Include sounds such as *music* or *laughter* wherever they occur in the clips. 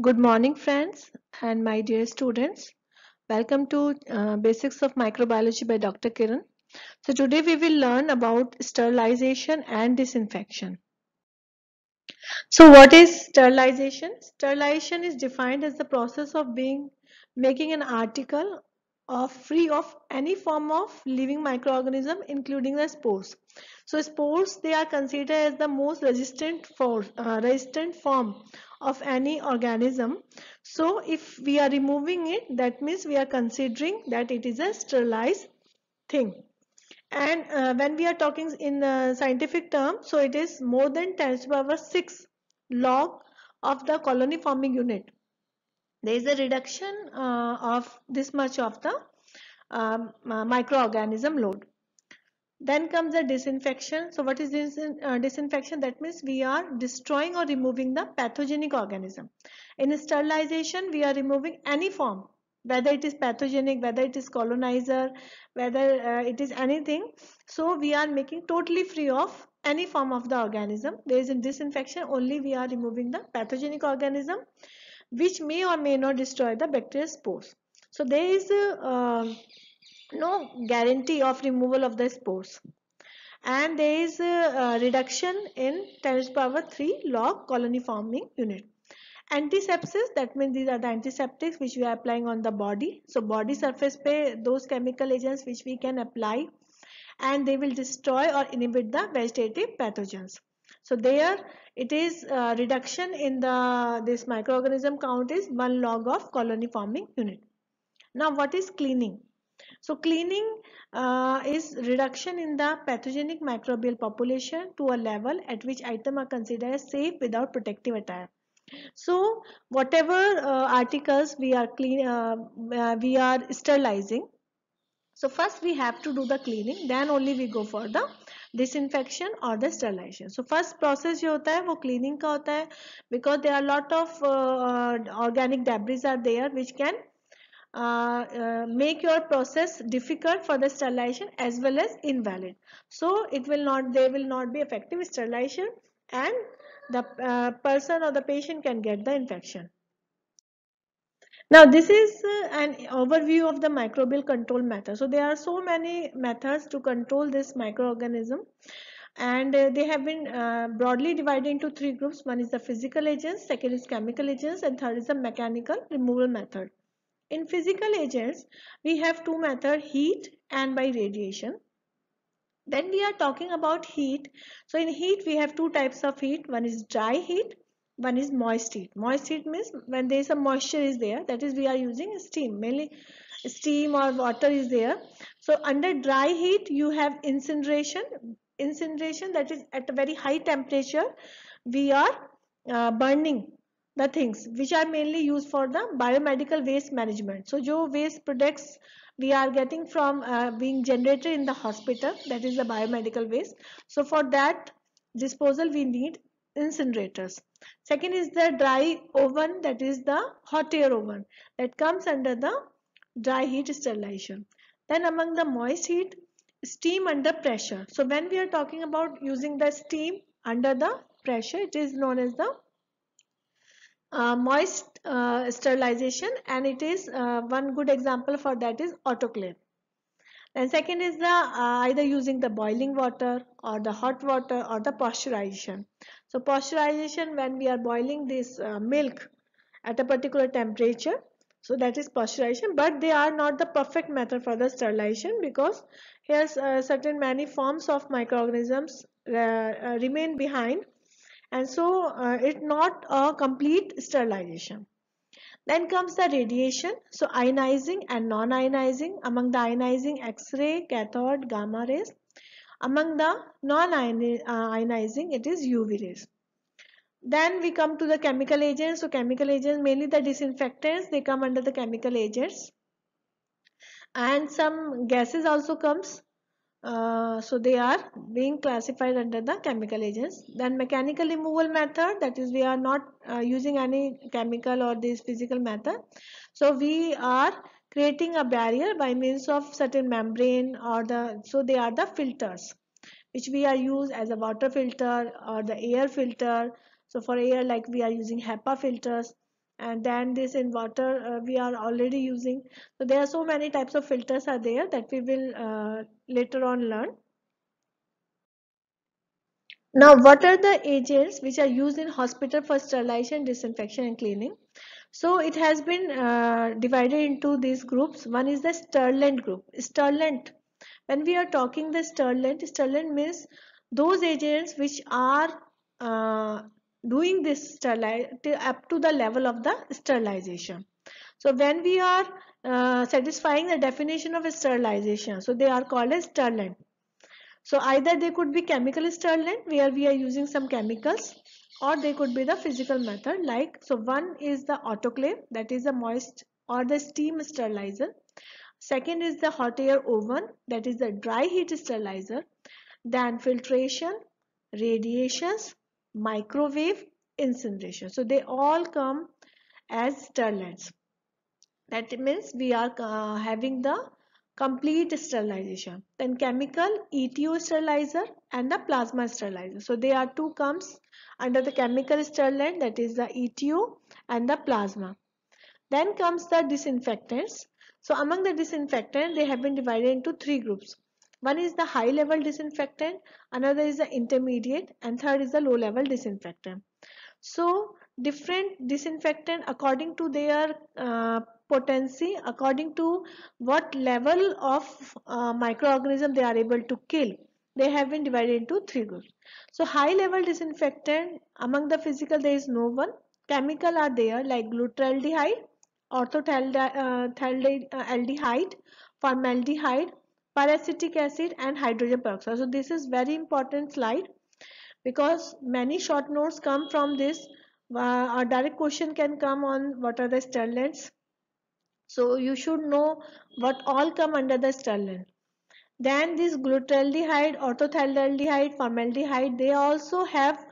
Good morning friends and my dear students. Welcome to uh, Basics of Microbiology by Dr. Kiran. So today we will learn about sterilization and disinfection. So what is sterilization? Sterilization is defined as the process of being making an article uh, free of any form of living microorganism including the spores. So spores they are considered as the most resistant for uh, resistant form of any organism. So if we are removing it that means we are considering that it is a sterilized thing. And uh, when we are talking in the scientific term, so it is more than 10 to the power 6 log of the colony forming unit there is a reduction uh, of this much of the um, uh, microorganism load. Then comes the disinfection. So what is this uh, disinfection? That means we are destroying or removing the pathogenic organism. In sterilization, we are removing any form, whether it is pathogenic, whether it is colonizer, whether uh, it is anything. So we are making totally free of any form of the organism. There is a disinfection, only we are removing the pathogenic organism which may or may not destroy the bacterial spores. So there is a, uh, no guarantee of removal of the spores and there is a, a reduction in 10 to power 3 log colony forming unit. Antisepsis that means these are the antiseptics which we are applying on the body. So body surface pay those chemical agents which we can apply and they will destroy or inhibit the vegetative pathogens. So there it is uh, reduction in the this microorganism count is 1 log of colony forming unit. Now what is cleaning? So cleaning uh, is reduction in the pathogenic microbial population to a level at which item are considered safe without protective attire. So whatever uh, articles we are clean, uh, uh, we are sterilizing. So first we have to do the cleaning, then only we go for the Disinfection or the sterilization. So first process, जो होता है वो cleaning का होता है because there lot of of uh, organic are there, which can Uh, uh, make your process difficult for the sterilization as well as invalid so it will not they will not be effective sterilization and the uh, person or the patient can get the infection now this is uh, an overview of the microbial control method. So there are so many methods to control this microorganism and uh, they have been uh, broadly divided into three groups. One is the physical agents, second is chemical agents and third is the mechanical removal method. In physical agents, we have two methods, heat and by radiation. Then we are talking about heat. So in heat, we have two types of heat. One is dry heat one is moist heat moist heat means when there is a moisture is there that is we are using steam mainly steam or water is there so under dry heat you have incineration incineration that is at a very high temperature we are uh, burning the things which are mainly used for the biomedical waste management so jo waste products we are getting from uh, being generated in the hospital that is the biomedical waste so for that disposal we need incinerators. Second is the dry oven that is the hot air oven that comes under the dry heat sterilization. Then among the moist heat, steam under pressure. So when we are talking about using the steam under the pressure, it is known as the uh, moist uh, sterilization and it is uh, one good example for that is autoclave. And second is the uh, either using the boiling water or the hot water or the pasteurization. So pasteurization when we are boiling this uh, milk at a particular temperature. So that is pasteurization but they are not the perfect method for the sterilization because here uh, certain many forms of microorganisms uh, uh, remain behind and so uh, it's not a complete sterilization. Then comes the radiation. So ionizing and non-ionizing. Among the ionizing, X-ray, cathode, gamma rays. Among the non-ionizing, uh, it is UV rays. Then we come to the chemical agents. So chemical agents, mainly the disinfectants, they come under the chemical agents. And some gases also comes uh, so they are being classified under the chemical agents then mechanical removal method that is we are not uh, using any chemical or this physical method so we are creating a barrier by means of certain membrane or the so they are the filters which we are used as a water filter or the air filter so for air like we are using HEPA filters and then this inverter uh, we are already using so there are so many types of filters are there that we will uh, later on learn now what are the agents which are used in hospital for sterilization disinfection and cleaning so it has been uh, divided into these groups one is the Sterlent group Sterlent. when we are talking the Sterlent, Sterlent means those agents which are uh, doing this up to the level of the sterilization. So when we are uh, satisfying the definition of sterilization, so they are called as sterilant. So either they could be chemical sterilant where we are using some chemicals or they could be the physical method like so one is the autoclave that is the moist or the steam sterilizer. Second is the hot air oven that is the dry heat sterilizer. Then filtration, radiations microwave incineration. So they all come as sterilants. That means we are uh, having the complete sterilization. Then chemical ETO sterilizer and the plasma sterilizer. So they are two comes under the chemical sterilant that is the ETO and the plasma. Then comes the disinfectants. So among the disinfectants they have been divided into three groups. One is the high level disinfectant, another is the intermediate and third is the low level disinfectant. So different disinfectant according to their uh, potency, according to what level of uh, microorganism they are able to kill they have been divided into three groups. So high level disinfectant among the physical there is no one. Chemical are there like glutaraldehyde, uh, uh, aldehyde, formaldehyde, Paracetic acid and hydrogen peroxide. So this is very important slide because many short notes come from this. Uh, a direct question can come on what are the sterlins. So you should know what all come under the sterlin. Then this glutaldehyde orthothaldehyde formaldehyde, they also have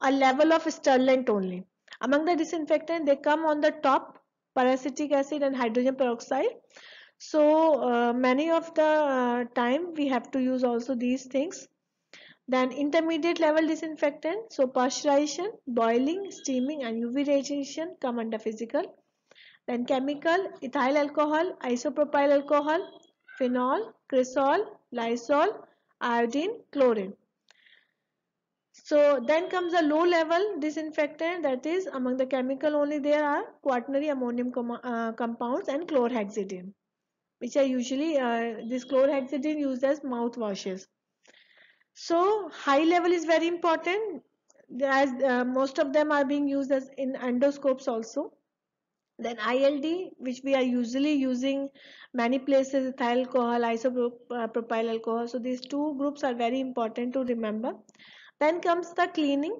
a level of sterlin only. Among the disinfectant, they come on the top, parasitic acid and hydrogen peroxide so uh, many of the uh, time we have to use also these things then intermediate level disinfectant so pasteurization boiling steaming and uv radiation come under physical then chemical ethyl alcohol isopropyl alcohol phenol cresol lysol iodine chlorine so then comes the low level disinfectant that is among the chemical only there are quaternary ammonium com uh, compounds and chlorhexidine which are usually uh, this chlorhexidine used as mouthwashes. So high level is very important as uh, most of them are being used as in endoscopes also. Then ILD which we are usually using many places ethyl alcohol, isopropyl uh, alcohol. So these two groups are very important to remember. Then comes the cleaning.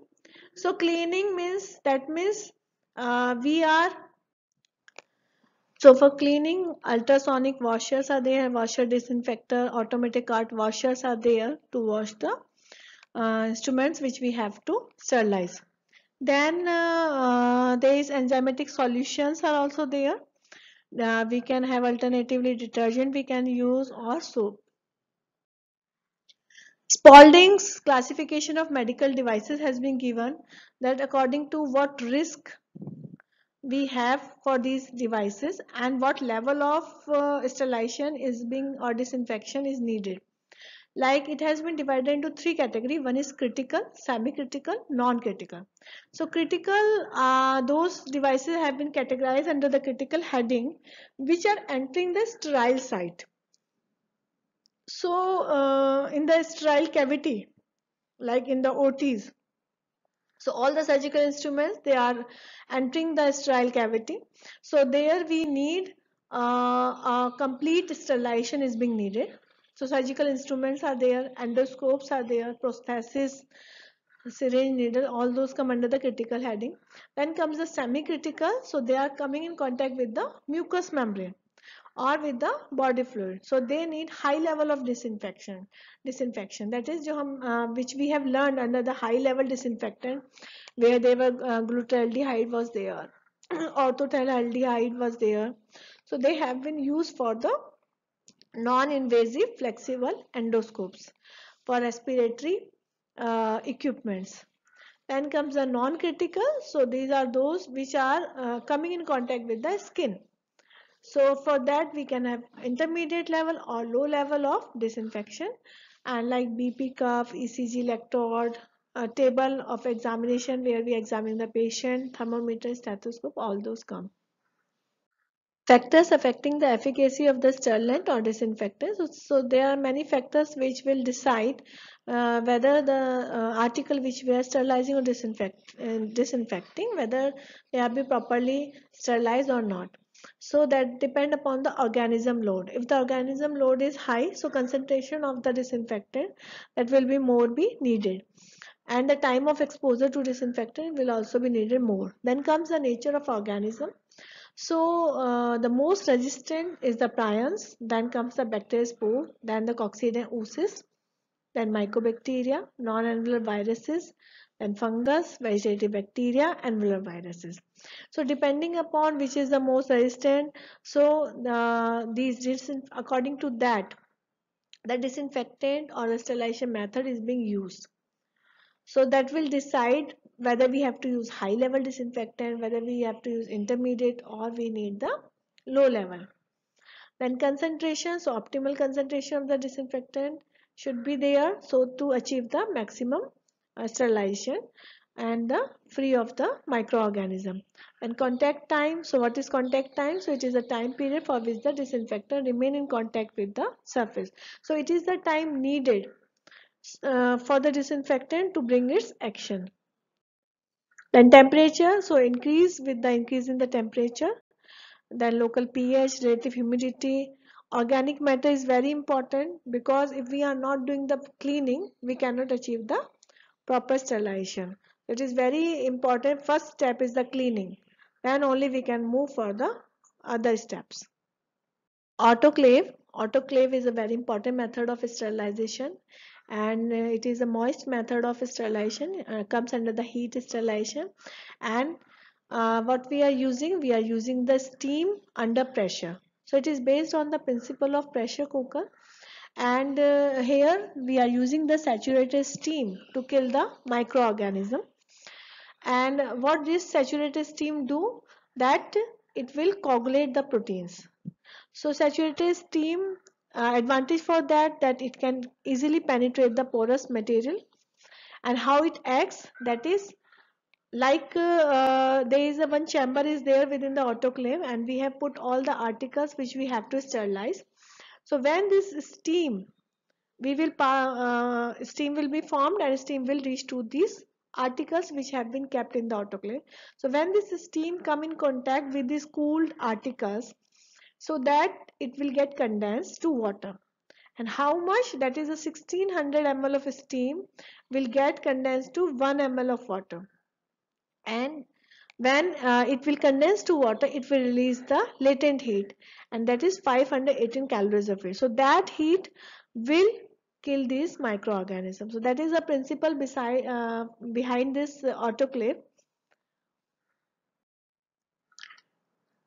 So cleaning means that means uh, we are so for cleaning, ultrasonic washers are there, washer disinfector, automatic cart washers are there to wash the uh, instruments which we have to sterilize. Then uh, uh, there is enzymatic solutions are also there. Uh, we can have alternatively detergent we can use or soap. Spalding's classification of medical devices has been given that according to what risk we have for these devices and what level of uh, sterilization is being or disinfection is needed like it has been divided into three category one is critical semi-critical non-critical so critical uh, those devices have been categorized under the critical heading which are entering the sterile site so uh, in the sterile cavity like in the OTs so all the surgical instruments, they are entering the sterile cavity. So there we need uh, complete sterilization is being needed. So surgical instruments are there, endoscopes are there, prosthesis, syringe needle, all those come under the critical heading. Then comes the semi-critical. So they are coming in contact with the mucous membrane. Or with the body fluid, so they need high level of disinfection. Disinfection, that is, uh, which we have learned under the high level disinfectant, where level disinfectant where glutaraldehyde was there *clears throat* orthotaldehyde was there so they have been used for the non-invasive flexible endoscopes for respiratory uh, equipments then comes the non-critical so these are those which are uh, coming in contact with the skin so for that we can have intermediate level or low level of disinfection and like BP cuff, ECG electrode, a table of examination where we examine the patient, thermometer, stethoscope, all those come. Factors affecting the efficacy of the sterilant or disinfectant. So, so there are many factors which will decide uh, whether the uh, article which we are sterilizing or disinfect, uh, disinfecting, whether they are be properly sterilized or not so that depend upon the organism load if the organism load is high so concentration of the disinfectant that will be more be needed and the time of exposure to disinfectant will also be needed more then comes the nature of organism so uh, the most resistant is the prions then comes the bacteria spore then the and oocysts then mycobacteria non-annular viruses then fungus, vegetative bacteria and viral viruses. So depending upon which is the most resistant, so the, these according to that, the disinfectant or the sterilization method is being used. So that will decide whether we have to use high level disinfectant, whether we have to use intermediate or we need the low level. Then concentration, so optimal concentration of the disinfectant should be there so to achieve the maximum sterilization and the free of the microorganism and contact time so what is contact time so it is the time period for which the disinfectant remain in contact with the surface so it is the time needed uh, for the disinfectant to bring its action then temperature so increase with the increase in the temperature then local ph relative humidity organic matter is very important because if we are not doing the cleaning we cannot achieve the proper sterilization it is very important first step is the cleaning then only we can move for the other steps autoclave autoclave is a very important method of sterilization and uh, it is a moist method of sterilization uh, comes under the heat sterilization and uh, what we are using we are using the steam under pressure so it is based on the principle of pressure cooker and uh, here we are using the saturated steam to kill the microorganism and what this saturated steam do that it will coagulate the proteins so saturated steam uh, advantage for that that it can easily penetrate the porous material and how it acts that is like uh, uh, there is a one chamber is there within the autoclave and we have put all the articles which we have to sterilize so when this steam we will uh, steam will be formed and steam will reach to these articles which have been kept in the autoclave. So when this steam come in contact with these cooled articles so that it will get condensed to water and how much that is a 1600 ml of steam will get condensed to 1 ml of water and when uh, it will condense to water it will release the latent heat and that is 518 calories of heat so that heat will kill these microorganisms so that is the principle beside uh, behind this uh, autoclave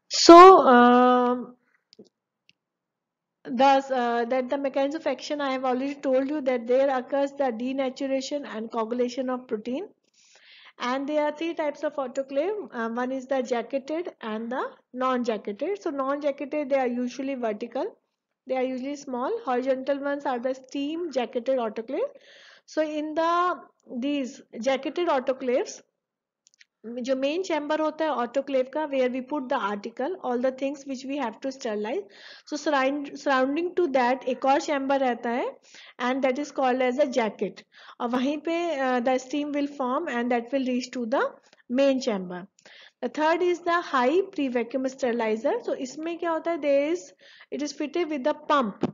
so um, thus uh, that the mechanism of action i have already told you that there occurs the denaturation and coagulation of protein and there are three types of autoclave uh, one is the jacketed and the non-jacketed so non-jacketed they are usually vertical they are usually small horizontal ones are the steam jacketed autoclave so in the these jacketed autoclaves जो main chamber होता है autoclave का where we put the article all the things which we have to sterilize so surrounding to that एक और chamber रहता है and that is called as a jacket और वहीं पे the steam will form and that will reach to the main chamber The third is the high pre-vacuum sterilizer. So इसमें क्या होता है there is it is fitted with a pump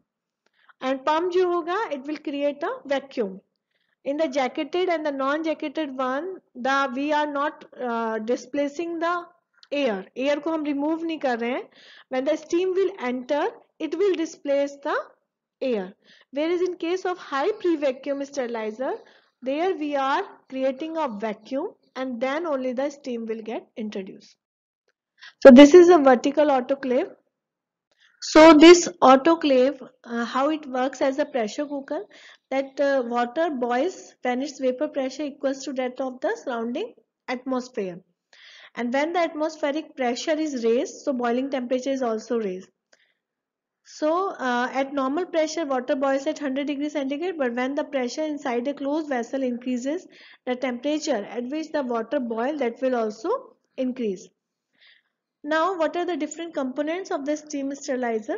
and pump जो होगा it will create a vacuum. in the jacketed and the non-jacketed one the we are not uh, displacing the air air ko hum remove nahi कर when the steam will enter it will displace the air whereas in case of high pre-vacuum sterilizer there we are creating a vacuum and then only the steam will get introduced so this is a vertical autoclave so this autoclave, uh, how it works as a pressure cooker, that uh, water boils when its vapor pressure equals to that of the surrounding atmosphere. And when the atmospheric pressure is raised, so boiling temperature is also raised. So uh, at normal pressure, water boils at 100 degrees centigrade, but when the pressure inside a closed vessel increases, the temperature at which the water boils that will also increase. Now what are the different components of the steam sterilizer?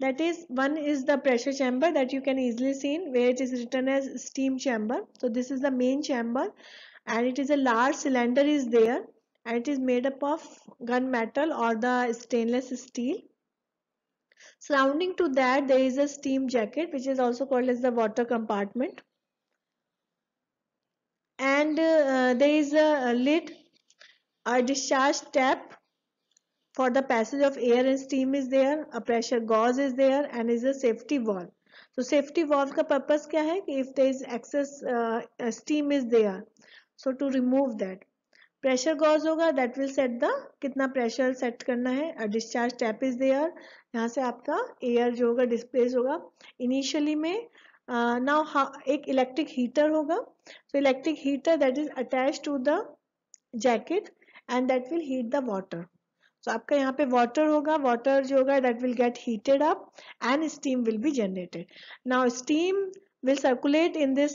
That is one is the pressure chamber that you can easily see in where it is written as steam chamber. So this is the main chamber and it is a large cylinder is there and it is made up of gunmetal or the stainless steel. Surrounding to that there is a steam jacket which is also called as the water compartment. And uh, there is a, a lid, a discharge tap for the passage of air and steam is there a pressure gauze is there and is a safety valve so safety valve ka purpose kya hai if there is excess uh, steam is there so to remove that pressure gauge होगा that will set the कितना pressure set करना है discharge tap is there यहाँ से आपका air जो होगा displace होगा इनिशियली में नाउ uh, एक इलेक्ट्रिक हीटर होगा so electric heater that is attach to the jacket and that will heat the water so तो आपका यहाँ पे वाटर होगा वाटर जो होगा that will get heated up and steam will be generated now steam will circulate in this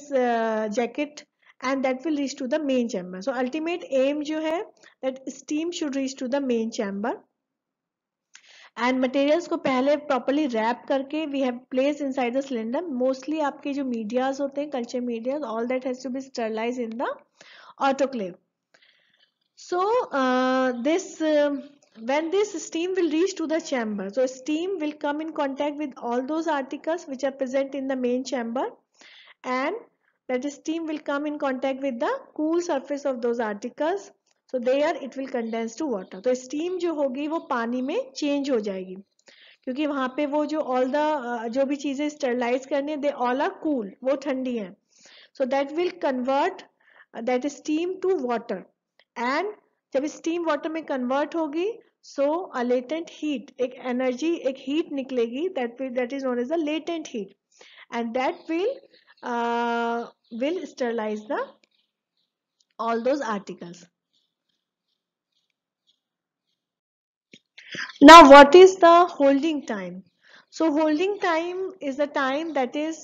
jacket and that will reach to the main chamber so ultimate aim जो है that steam should reach to the main chamber and materials को पहले properly wrap करके we have place inside the cylinder mostly आपके जो medias होते हैं culture medias all that has to be sterilize in the autoclave so this when this steam will reach to the chamber so steam will come in contact with all those articles which are present in the main chamber and that is steam will come in contact with the cool surface of those articles so there it will condense to water so steam jo hogi wo pani mein change ho jayegi क्योंकि वहाँ पे वो जो all the जो भी चीज़ें sterilize करने they all are cool वो ठंडी हैं so that will convert that steam to water and जब steam water में convert होगी So a latent heat, energy एक हीट निकलेगी that will that is known as a latent heat and that will will sterilize the all those articles now what is the holding time so holding time is the time that is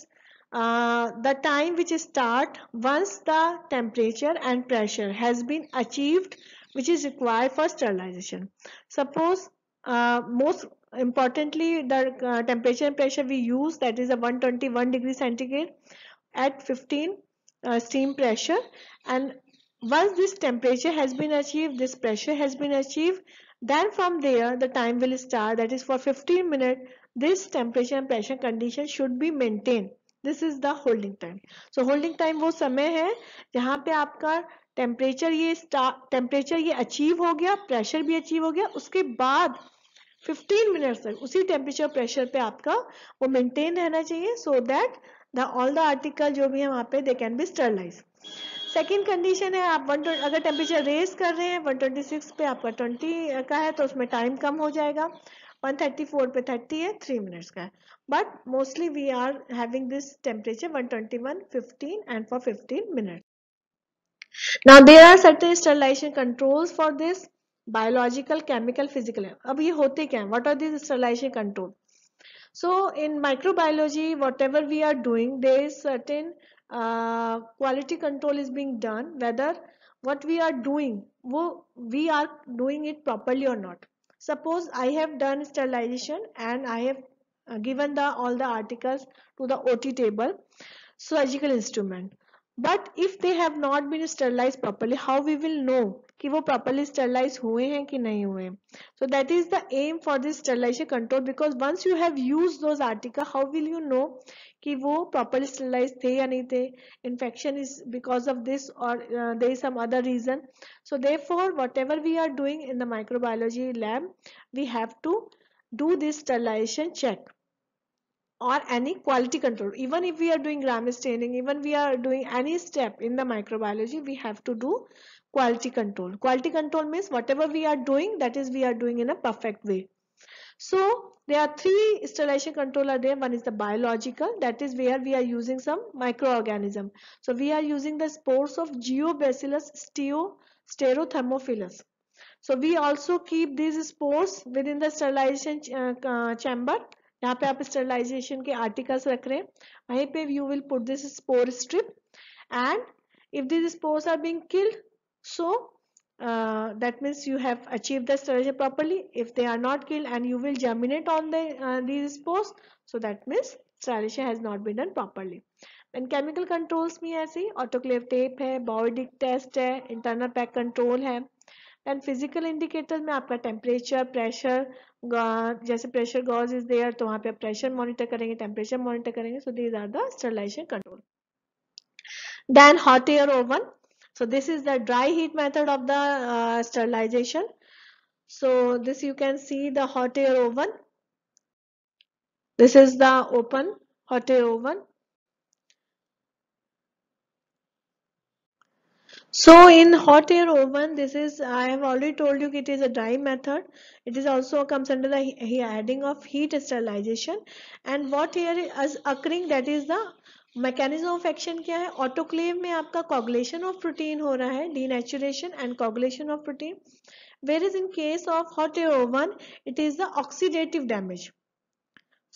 uh, the time which start once the temperature and pressure has been achieved which is required for sterilization. Suppose uh, most importantly the uh, temperature and pressure we use that is a 121 degree centigrade at 15 uh, steam pressure and once this temperature has been achieved this pressure has been achieved then from there the time will start that is for 15 minutes this temperature and pressure condition should be maintained this is the holding time so holding time वो समय है जहाँ पे आपका temperature ये start temperature ये achieve हो गया प्रेशर भी अचीव हो गया उसके बाद 15 मिनट्स तक उसी टेम्परेचर प्रेशर पे आपका वो मेंटेन रहना चाहिए so that the all the article जो भी है वहाँ पे they can be sterilize second condition है आप वन अगर टेम्परेचर रेज कर रहे हैं 126 पे आपका 20 का है तो उसमें टाइम कम हो जाएगा 134 पे 30 है थ्री मिनट्स का है but mostly we are having this temperature 121 15 and for 15 minute now there are certain sterilization controls for this biological chemical physical Now, what are these sterilization controls? so in microbiology whatever we are doing there is certain uh, quality control is being done whether what we are doing wo, we are doing it properly or not suppose i have done sterilization and i have uh, given the all the articles to the ot table surgical instrument but if they have not been sterilize properly how we will know कि वो properly sterilize हुए हैं कि नहीं हुए so that is the aim for this sterilization control because once you have use those article how will you know कि वो properly sterilize थे या नहीं थे infection is because of this और there is some other reason so therefore whatever we are doing in the microbiology lab we have to do this sterilization check or any quality control even if we are doing gram staining even we are doing any step in the microbiology we have to do quality control quality control means whatever we are doing that is we are doing in a perfect way so there are three sterilization control are there one is the biological that is where we are using some microorganism so we are using the spores of geobacillus steo sterothermophilus so we also keep these spores within the sterilization ch uh, chamber यहाँ पे आप sterilization के articles रख रहे हैं वहीं पे you will put this spore strip and if these spores are being killed so uh, that means you have achieved the sterilization properly if they are not killed and you will germinate on the uh, these spores so that means sterilization has not been done properly then chemical controls में ऐसी autoclave tape है biotic test है internal pack control है and physical indicator में आपका temperature pressure जैसे pressure gauge is there तो वहां पे आप प्रेशर मॉनिटर करेंगे टेम्परेचर मॉनिटर करेंगे so these are the sterilization control then hot air oven so this is the dry heat method of the sterilization so this you can see the hot air oven this is the open hot air oven So in hot air oven, this is, I have already told you it is a dry method. It is also comes under the adding of heat sterilization. And what here is occurring that is the mechanism of action. क्या है Autoclave में आपका coagulation of protein हो रहा है denaturation and coagulation of protein. Whereas in case of hot air oven, it is the oxidative damage.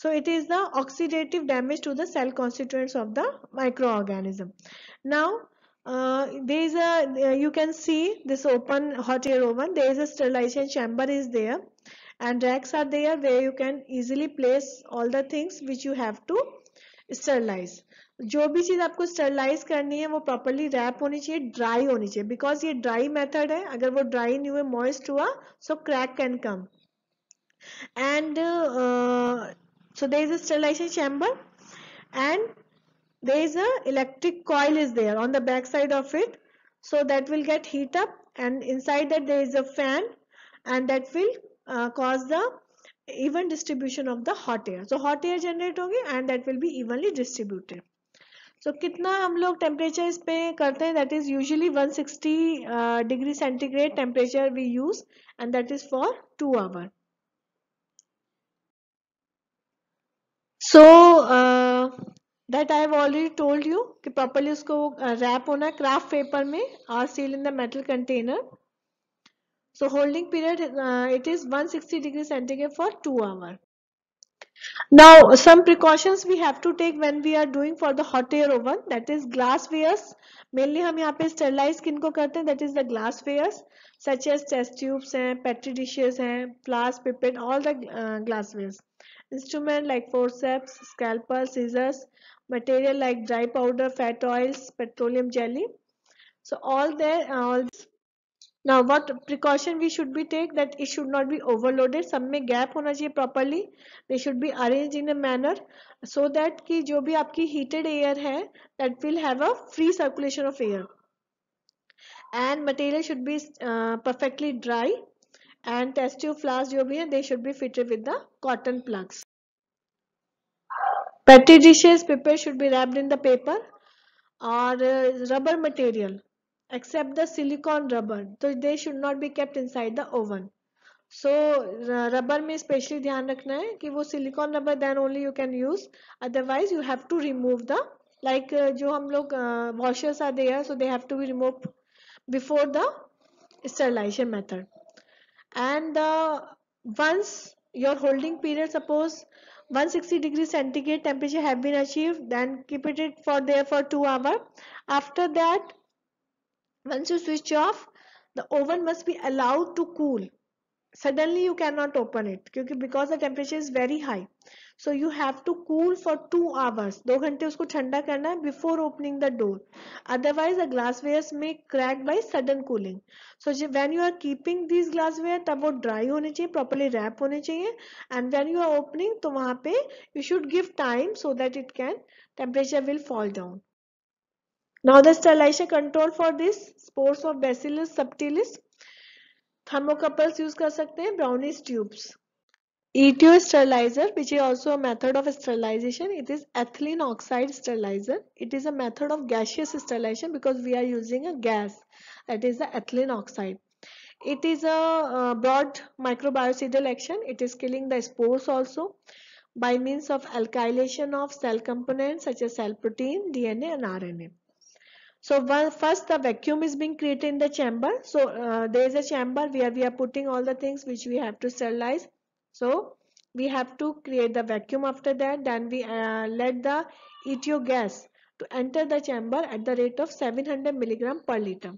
so it is the oxidative damage to the cell constituents of the microorganism now uh, there is a uh, you can see this open hot air oven there is a sterilization chamber is there and racks are there where you can easily place all the things which you have to sterilize जो भी चीज़ आपको sterilise करनी है वो properly rap होनी चाहिए dry होनी चाहिए बिकॉज ये ड्राई मेथड है अगर वो ड्राई नहीं हुए मॉइस्ट हुआ so crack can come and so there is a sterilization chamber and uh, there is a electric coil is there on the back side of it so that will get heat up and inside that there is a fan and that will uh, cause the even distribution of the hot air so hot air generate होगी and that will be evenly distributed so कितना हम लोग temperature is पे करते हैं that is usually 160 uh, degree centigrade temperature we use and that is for 2 hour so uh, that I have already told you कि properly उसको wrap होना है क्राफ्ट पेपर में और seal in the metal container so holding period it is 160 degree centigrade for two hour now some precautions we have to take when we are doing for the hot air oven that is glasswares mainly हम यहाँ पे sterilize किन को करते हैं that is the glasswares such as test tubes हैं petri dishes हैं flasks pipette all the uh, glasswares instrument like forceps scalpel scissors material like dry powder, fat oils, petroleum jelly. So all there, all now what precaution we should be take that it should not be overloaded. सब mein gap hona chahiye properly. They should be arranged in a manner so that ki jo bhi aapki heated air hai that will have a free circulation of air. And material should be uh, perfectly dry. And test tube flask jo bhi hai they should be fitted with the cotton plugs. Petri dishes prepared should be wrapped in the paper or rubber material except the silicone rubber. So they should not be kept inside the oven. So rubber में specially ध्यान रखना है कि वो silicone rubber then only you can use otherwise you have to remove the like जो हम लोग washers are there so they have to be remove before the sterilization method and the once your holding period suppose 160 degree centigrade temperature have been achieved then keep it for there for 2 hour after that once you switch off the oven must be allowed to cool suddenly you cannot open it kyunki because the temperature is very high so you have to cool for 2 hours 2 ghante usko thanda karna hai before opening the door otherwise the glassware may crack by sudden cooling so when you are keeping these glassware tab वो dry hone chahiye properly wrap hone chahiye and when you are opening to wahan pe you should give time so that it can temperature will fall down now the sterilization control for this spores of bacillus subtilis thermocouples use कर सकते हैं Browne's tubes ETO sterilizer which is also method of sterilization it is ethylene oxide sterilizer it is a method of gaseous sterilization because we are using a gas that is the ethylene oxide it is a broad microbiocidal action it is killing the spores also by means of alkylation of cell component such a cell protein D N A and So first the vacuum is being created in the chamber. So uh, there is a chamber where we are putting all the things which we have to sterilize. So we have to create the vacuum after that. Then we uh, let the ETO gas to enter the chamber at the rate of 700 milligram per liter.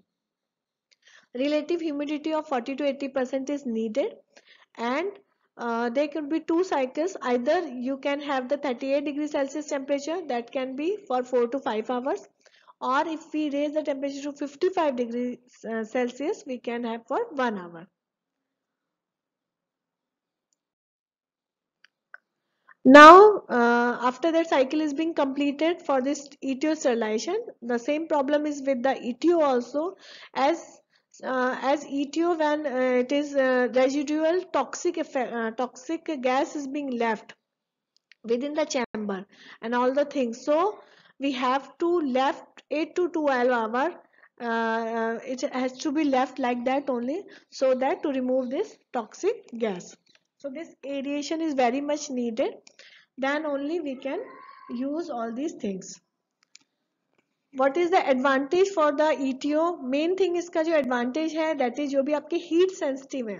Relative humidity of 40 to 80 percent is needed and uh, there could be two cycles either you can have the 38 degree celsius temperature that can be for 4 to 5 hours or if we raise the temperature to 55 degrees uh, Celsius we can have for 1 hour. Now uh, after that cycle is being completed for this ETO sterilization the same problem is with the ETO also as uh, as ETO when uh, it is uh, residual toxic effect, uh, toxic gas is being left within the chamber and all the things so we have to left 8 to 12 hour uh, uh, it has to be left like that only so that to remove this toxic gas so this aeration is very much needed then only we can use all these things what is the advantage for the ETO? Main thing is the advantage hai, that is your heat sensitive. Hai.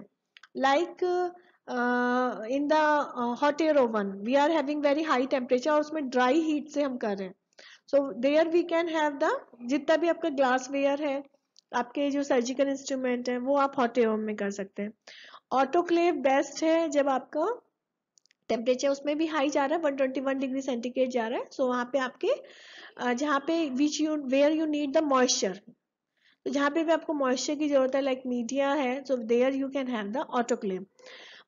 Like uh, uh, in the hot air oven, we are having very high temperature and dry heat. Se hum kar so there we can have the जितना भी आपका glass where है आपके जो surgical instrument है वो आप hot air में कर सकते हैं ऑटोक्लेव बेस्ट है जब आपका टेम्परेचर उसमें भी हाई जा रहा है 121 डिग्री सेंटीग्रेड जा रहा है सो so, वहाँ पे आपके जहाँ पे which you where you need the moisture तो जहाँ पे भी आपको मॉइस्चर की जरूरत है लाइक like मीडिया है so there you can have the autoclave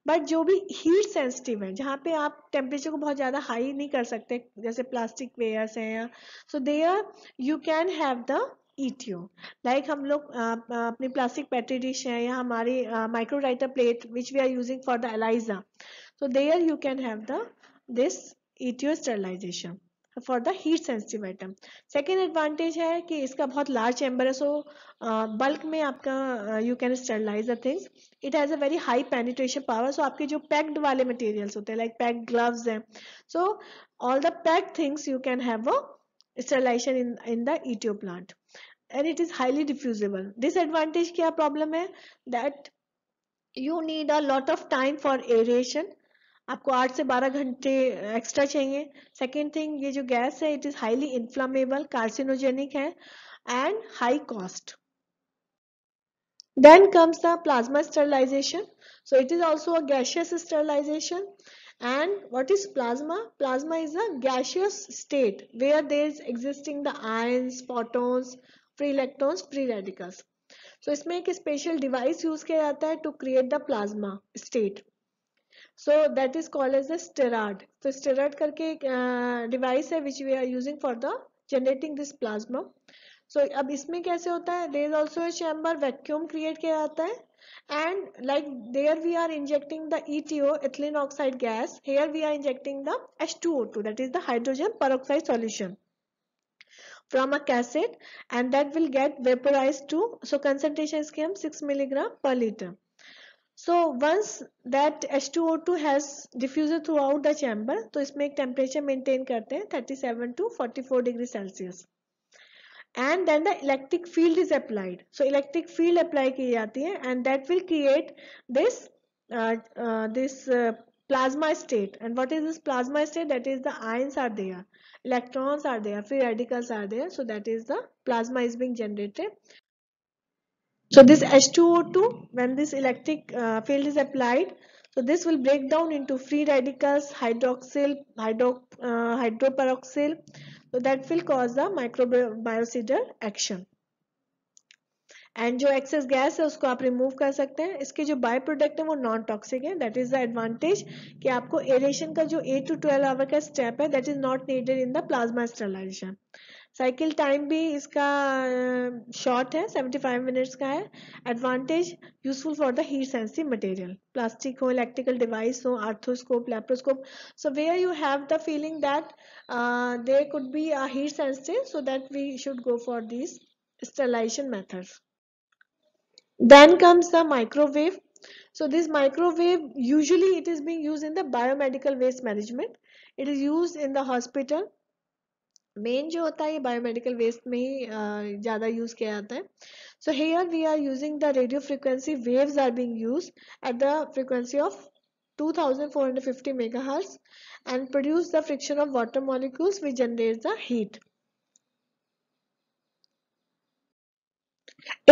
but जो भी हीट सेंसिटिव है जहाँ पे आप टेम्परेचर को बहुत ज़्यादा हाई नहीं कर सकते जैसे प्लास्टिक वेयर्स हैं या so there you can have the ETO like हम लोग अपनी प्लास्टिक पेट्री डिश है या हमारी microtiter plate which we are using for the ELISA so there you can have the this ETO sterilization for the heat sensitive item second advantage है कि इसका बहुत लार्ज चैम्बर है सो bulk में आपका you can sterilize the things it has a very high penetration power so आपके जो packed वाले मटेरियल्स होते हैं लाइक पैक्ड ग्लव्स हैं so all the packed things you can have a sterilization in in the ETO plant and it is highly diffusible disadvantage क्या problem है that you need a lot of time for aeration आपको आठ से बारह घंटे extra चाहिए second thing ये जो गैस है it is highly inflammable carcinogenic है and high cost then comes the plasma sterilization so it is also a gaseous sterilization and what is plasma plasma is a gaseous state where there is existing the ions photons free electrons free radicals तो इसमें एक special device use किया जाता है to create the plasma state so that is called as the steroid so steroid करके uh, device है which we are using for the generating this plasma so अब इसमें कैसे होता है there is also a chamber vacuum create किया जाता है and like there we are injecting the ETO ethylene oxide gas here we are injecting the H2O2 that is the hydrogen peroxide solution from a cassette and that will get vaporized to so concentration इसकी हम 6 milligram per liter So once that H2O2 has diffused throughout the chamber, so इसमें एक temperature maintain करते 37 to 44 degrees Celsius. And then the electric field is applied. So electric field apply की जाती and that will create this uh, uh, this uh, plasma state. And what is this plasma state? That is the ions are there, electrons are there, free radicals are there. So that is the plasma is being generated. So this H2O2, when this electric uh, field is applied, so this will break down into free radicals, hydroxyl, hydro, uh, hydroperoxyl. So that will cause the microbiocidal action. And जो excess gas है उसको आप remove कर सकते हैं इसके जो bye byproduct है वो नॉन टॉक्सिक है दैट इज द एडवांटेज कि आपको एरेशन का जो 8 टू 12 आवर का स्टेप है that is not needed in the plasma sterilization cycle time भी इसका शॉर्ट uh, है 75 मिनट्स का है advantage useful for the heat sensitive material plastic हो इलेक्ट्रिकल डिवाइस हो arthroscope laparoscope so where you have the feeling that they could be a heat sensitive so that we should go for this sterilization method then comes the microwave so this microwave usually it is being use in the biomedical waste management it is use in the hospital main जो होता है ये biomedical waste में ही ज़्यादा use किया जाता है so here we are using the radio frequency waves are being use at the frequency of 2450 megahertz and produce the friction of water molecules we generate the heat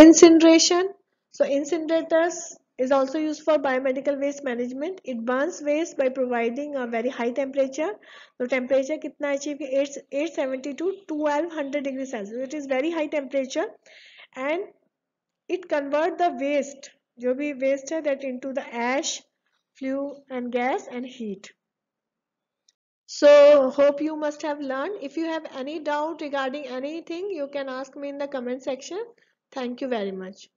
incineration so incinerators is also used for biomedical waste management. It burns waste by providing a very high temperature. The temperature kitna achieve 870 to 1200 degrees Celsius. It is very high temperature and it convert the waste, जो waste that into the ash, flue and gas and heat. So hope you must have learned. If you have any doubt regarding anything, you can ask me in the comment section. Thank you very much.